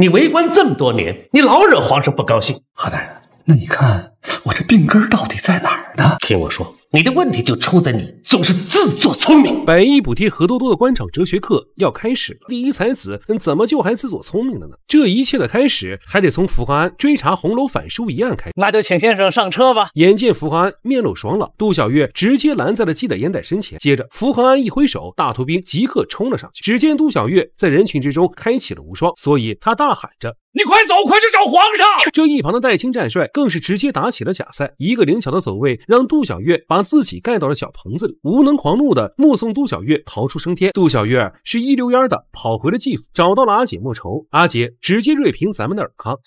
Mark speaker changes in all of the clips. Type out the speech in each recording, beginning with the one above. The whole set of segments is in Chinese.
Speaker 1: 你为官这么多年，你老惹皇上不高兴。何大人，那你看我这病根到底在哪儿呢？听我说。你的问题就出在你总是自作聪明。百亿补贴何多多的官场哲学课要开始了。第一才子怎么就还自作聪明了呢？这一切的开始还得从福华安追查红楼反书一案开始。那就请先生上车吧。眼见福华安面露爽朗，杜小月直接拦在了纪的烟袋身前。接着，福华安一挥手，大头兵即刻冲了上去。只见杜小月在人群之中开启了无双，所以他大喊着。你快走，快去找皇上！这一旁的戴清战帅更是直接打起了假赛，一个灵巧的走位，让杜小月把自己盖到了小棚子里。无能狂怒的目送杜小月逃出升天。杜小月是一溜烟的跑回了继府，找到了阿姐莫愁。阿姐直接锐评咱们的尔康，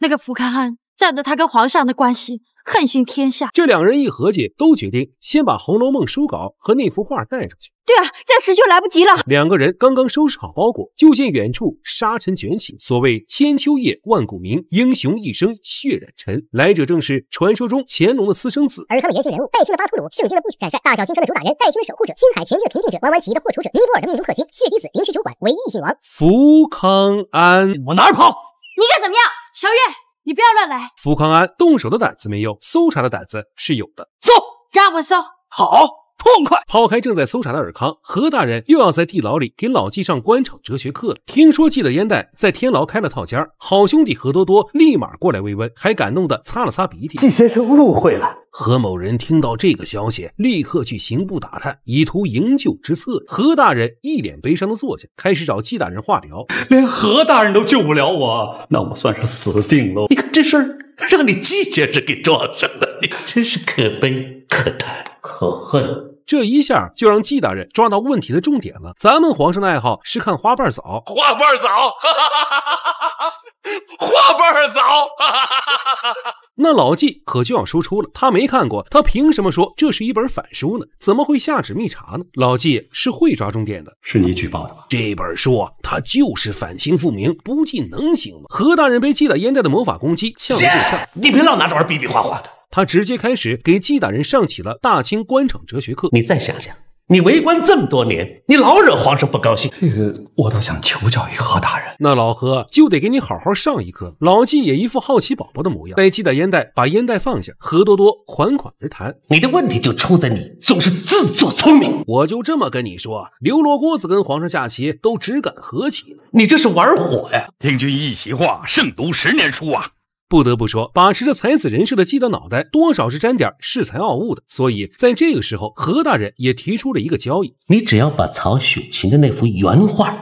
Speaker 1: 那个福康安。占得他跟皇上的关系，横行天下。这两人一合计，都决定先把《红楼梦》书稿和那幅画带出去。对啊，再迟就来不及了。两个人刚刚收拾好包裹，就见远处沙尘卷起。所谓千秋业，万古名，英雄一生血染尘。来者正是传说中乾隆的私生子尔康的原型人物，戴清的巴图鲁，圣经的不朽战帅，大小清城的主打人，戴清的守护者，青海全境的平定者，弯弯起义的破楚者，尼泊尔的命中克星，血滴子，临时酒馆唯一姓王，福康安。往哪跑？你敢怎么样，小月？你不要乱来！福康安动手的胆子没有，搜查的胆子是有的。搜，让我搜，好痛快！抛开正在搜查的尔康，何大人又要在地牢里给老纪上官场哲学课了。听说纪的烟袋在天牢开了套间，好兄弟何多多立马过来慰问，还感动的擦了擦鼻涕。纪先生误会了。何某人听到这个消息，立刻去刑部打探，以图营救之策。何大人一脸悲伤的坐下，开始找纪大人化疗。连何大人都救不了我，那我算是死定了。你看这事儿让你纪先生给撞上了，你真是可悲、可叹、可恨。这一下就让纪大人抓到问题的重点了。咱们皇上的爱好是看花瓣枣，花瓣枣。花瓣儿走，那老纪可就要输出了。他没看过，他凭什么说这是一本反书呢？怎么会下旨密查呢？老纪是会抓重点的。是你举报的吧？这本书啊，就是反清复明，不记能行吗？何大人被纪大烟袋的魔法攻击呛够呛，你别老拿这玩意儿比比划划的。他直接开始给纪大人上起了大清官场哲学课。你再想想。你为官这么多年，你老惹皇上不高兴。这个，我倒想求教于何大人。那老何就得给你好好上一课。老纪也一副好奇宝宝的模样，戴气的烟袋，把烟袋放下。何多多款款而谈，你的问题就出在你总是自作聪明。我就这么跟你说，刘罗锅子跟皇上下棋都只敢和棋你这是玩火呀！听君一席话，胜读十年书啊！不得不说，把持着才子人设的鸡的脑袋，多少是沾点恃才傲物的。所以，在这个时候，何大人也提出了一个交易：你只要把曹雪芹的那幅原画《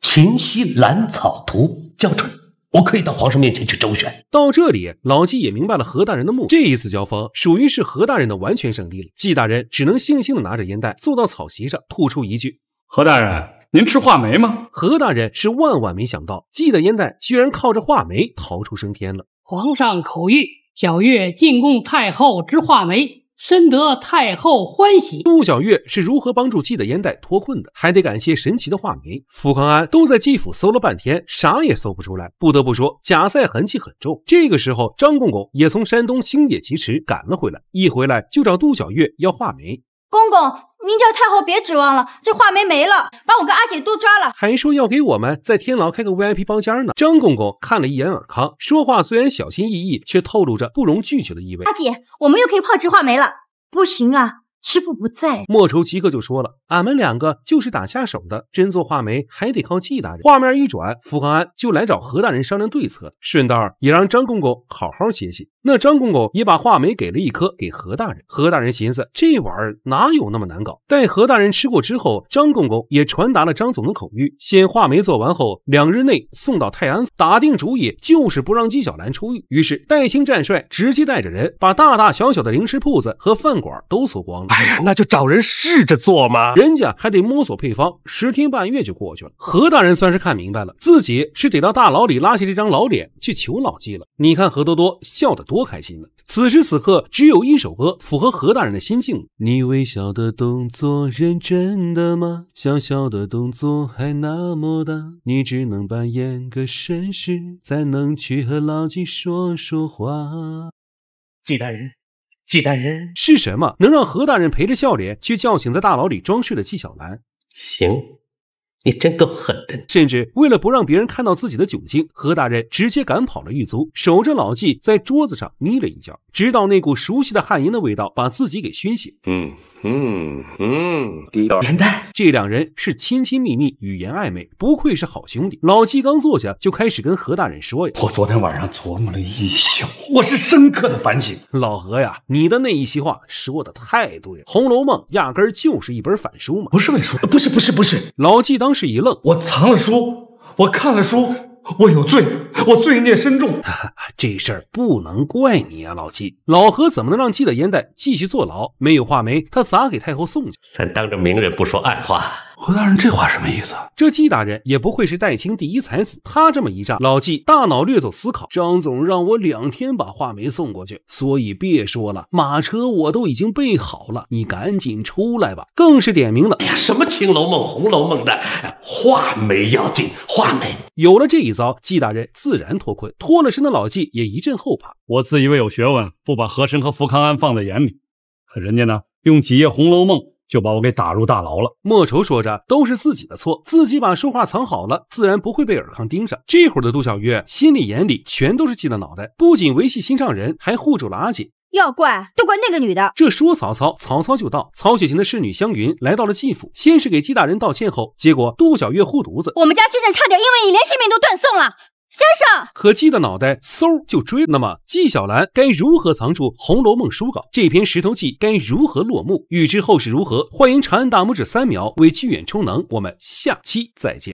Speaker 1: 秦溪兰草图》交出来，我可以到皇上面前去周旋。到这里，老纪也明白了何大人的目的。这一次交锋，属于是何大人的完全胜利了。纪大人只能悻悻的拿着烟袋，坐到草席上，吐出一句：“何大人。”您吃话梅吗？何大人是万万没想到，季的烟袋居然靠着话梅逃出升天了。皇上口谕，小月进贡太后之话梅，深得太后欢喜。杜小月是如何帮助季的烟袋脱困的？还得感谢神奇的话梅。傅康安都在季府搜了半天，啥也搜不出来。不得不说，假赛痕迹很重。这个时候，张公公也从山东星野疾驰赶了回来，一回来就找杜小月要话梅。公公。您叫太后别指望了，这画眉没了，把我跟阿姐都抓了，还说要给我们在天牢开个 VIP 包间呢。张公公看了一眼尔康，说话虽然小心翼翼，却透露着不容拒绝的意味。阿姐，我们又可以泡制画眉了。不行啊，师傅不在。莫愁即刻就说了，俺们两个就是打下手的，真做画眉还得靠纪大人。画面一转，福康安就来找何大人商量对策，顺道也让张公公好好歇歇。那张公公也把话梅给了一颗给何大人，何大人寻思这玩意儿哪有那么难搞？待何大人吃过之后，张公公也传达了张总的口谕：，先话梅做完后，两日内送到泰安府。打定主意就是不让纪晓岚出狱，于是戴星战帅直接带着人把大大小小的零食铺子和饭馆都搜光了。哎呀，那就找人试着做嘛，人家还得摸索配方，十天半月就过去了。何大人算是看明白了，自己是得到大牢里拉下这张老脸去求老纪了。你看何多多笑得多。多开心呢！此时此刻，只有一首歌符合何大人的心境。你微笑的动作认真的吗？小小的动作还那么大，你只能扮演个绅士，才能去和老纪说说话。纪大人，纪大人是什么能让何大人陪着笑脸去叫醒在大牢里装睡的纪晓岚？行。你真够狠的！甚至为了不让别人看到自己的窘境，何大人直接赶跑了狱卒，守着老纪在桌子上眯了一觉，直到那股熟悉的汗颜的味道把自己给熏醒。嗯嗯嗯，年旦，这两人是亲亲密密，语言暧昧，不愧是好兄弟。老纪刚坐下就开始跟何大人说呀：“我昨天晚上琢磨了一宿，我是深刻的反省。老何呀，你的那一席话说的太对了，《红楼梦》压根儿就是一本反书嘛，不是伪书，不是不是不是。老纪当。”是一愣，我藏了书，我看了书，我有罪，我罪孽深重。这事儿不能怪你啊，老七、老何怎么能让记得烟袋继续坐牢？没有画眉，他咋给太后送去？咱当着明人不说暗话。何大人这话什么意思？这纪大人也不愧是代清第一才子，他这么一仗，老纪大脑略作思考。张总让我两天把画眉送过去，所以别说了，马车我都已经备好了，你赶紧出来吧。更是点名了，哎呀，什么《青楼梦》《红楼梦》的，画眉要紧，画眉。有了这一遭，纪大人自然脱困，脱了身的老纪也一阵后怕。我自以为有学问，不把和珅和福康安放在眼里，可人家呢，用几页《红楼梦》。就把我给打入大牢了。莫愁说着，都是自己的错，自己把说话藏好了，自然不会被尔康盯上。这会儿的杜小月心里眼里全都是记的脑袋，不仅维系心上人，还护住了阿姐。要怪，都怪那个女的。这说曹操，曹操就到。曹雪芹的侍女香云来到了纪府，先是给纪大人道歉，后结果杜小月护犊子，我们家先生差点因为你连性命都断送了。先生，可鸡的脑袋嗖就追。那么，纪晓岚该如何藏住《红楼梦》书稿？这篇石头记该如何落幕？欲知后事如何，欢迎长按大拇指三秒为剧远充能。我们下期再见。